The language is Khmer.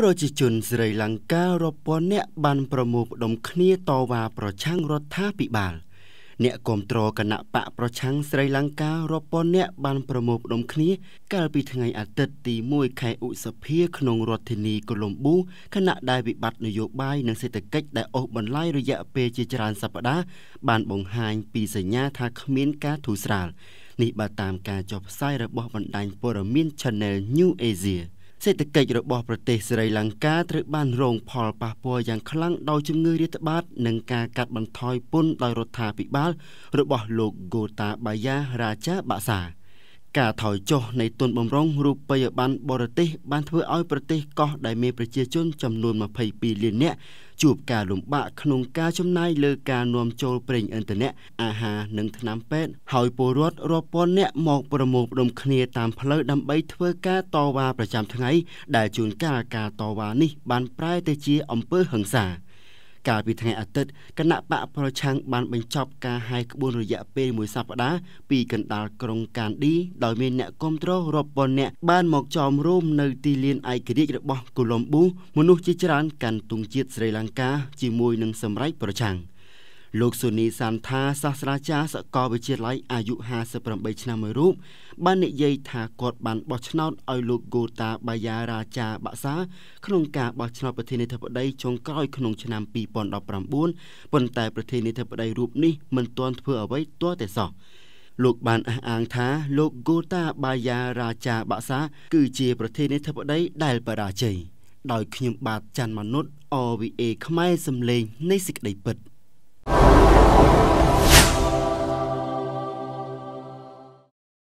ប្រជាជនស្រីលង្ការាប់ពាន់នាក់បានប្រមូលផ្ដុំគ្នាតវ៉ាប្រឆាំងរដ្ឋាភិបាលអ្នកគាំទ្រគណៈបកប្រឆាំងស្រីលង្ការាប់ពាន់នាក់បានប្រមូលផ្ដុំគ្នាកាលពីថ្ងៃអាទិត្យទី1ខែឧសភា ក្នុងរដ្ឋធានីកូឡុំប៊ូខណៈដែលវិបត្តិនយោបាយនិងសេដ្ឋកិច្ចដែលអូសបន្លាយរយៈពេលជាច្រើនសប្តាហ៍បានបង្ហាញពីសញ្ញាថាគ្មានការធូរស្រាលនេះបើតាមការចុះផ្សាយរបស់បណ្ដាញព័ត៌មាន Channel New Asia សេដ្ឋកិច្ចរបស់ប្រទេសស្រីលង្កាត្រូវបានរងផលប៉ះពាល់យ៉ាងខ្លាំងដោយជំងឺរាតត្បាត និងការកាត់បន្ថយពន្ធដោយរដ្ឋាភិបាលរបស់លោកហ្គូតាបាយ៉ារាជាបាក់សាការថយចុះនៃទុនបំរុងរូបិយប័ណ្ណបរទេសបានធ្វើឲ្យប្រទេសកោះដែលមានប្រជាជនចំនួន22លាននាក់ជួបការលំបាកក្នុងការចំណាយលើការនាំចូលប្រេងឥន្ធនៈអាហារនិងថ្នាំពេទ្យហើយពលរដ្ឋរាប់ពាន់នាក់មកប្រមូលផ្តុំគ្នាតាមផ្លូវដើម្បីធ្វើការតវ៉ាប្រចាំថ្ងៃដែលជួនកាលការតវ៉ានេះបានប្រែទៅជាអំពើហិង្សា។កាលពីថ្ងៃអាទិត្យគណៈបកប្រឆាំងបានបញ្ចប់ការហាយក្បួនរយៈពេលមួយសប្តាហ៍ពីកណ្ដាលក្រុងកានឌីដោយមានអ្នកគាំទ្ររាប់ពាន់នាក់បានមកចោមរោមនៅទីលានឯករាជ្យរបស់កូឡុំប៊ូមនុស្សជាច្រើនកាន់ទង់ជាតិស្រីលង្កា ជាមួយនឹងសម្ដេចប្រឆាំង។លោកស៊ូនីសានថាសាស្ត្រាចារ្យសាកលវិទ្យាល័យអាយុ58ឆ្នាំមួយរូបបាននិយាយថាគាត់បានបោះឆ្នោតឲ្យលោកហ្គូតាបាយារាជាបាក់សាក្នុងការបោះឆ្នោតប្រធានាធិបតីចុងក្រោយក្នុងឆ្នាំ2019ប៉ុន្តែប្រធានាធិបតីរូបនេះមិនទាន់ធ្វើអ្វីទាល់តែសោះលោកបានអះអាងថាលោកហ្គូតាបាយារាជាបាក់សាគឺជាប្រធានាធិបតីដែលបរាជ័យដោយខ្ញុំបាទច័ន្ទមនុษย์ OVA ខ្មែរសំឡេងនៃសេចក្តីពិត។